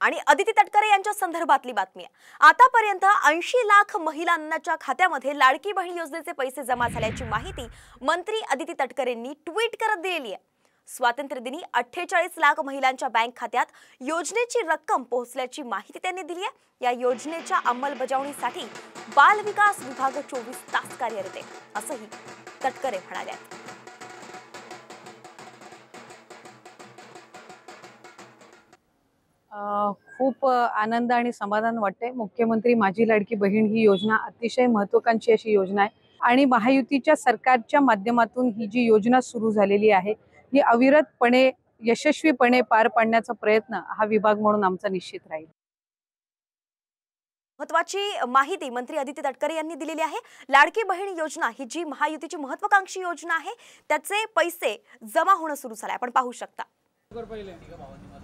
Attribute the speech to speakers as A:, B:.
A: आणि अदिती तटकरे यांच्या संदर्भातली बातमी आहे आतापर्यंत ऐंशी लाख महिलांच्या खात्यामध्ये लाडकी बहीण योजनेचे पैसे जमा झाल्याची माहिती मंत्री अदिती तटकरेंनी ट्विट करत दिलेली आहे स्वातंत्र्य दिनी अठ्ठेचाळीस लाख महिलांच्या बँक खात्यात योजनेची रक्कम पोहोचल्याची माहिती त्यांनी दिली आहे या योजनेच्या अंमलबजावणीसाठी बाल विकास विभाग चोवीस तास कार्यरत आहे असंही तटकरे म्हणाले
B: खूप आनंद आणि समाधान वाटते मुख्यमंत्री माझी लाडकी बहीण ही योजना अतिशय महत्वाकांक्षी अशी योजना आहे आणि महायुतीच्या सरकारच्या माध्यमातून ही जी योजना सुरू झालेली आहे ही अविरतपणे यशस्वीपणे पार पाडण्याचा प्रयत्न हा विभाग म्हणून आमचा निश्चित राहील
A: महत्वाची माहिती मंत्री आदित्य तटकरे यांनी दिलेली आहे लाडकी बहीण योजना ही जी महायुतीची महत्वाकांक्षी योजना आहे त्याचे पैसे जमा होणं सुरू झाले आपण पाहू
C: शकता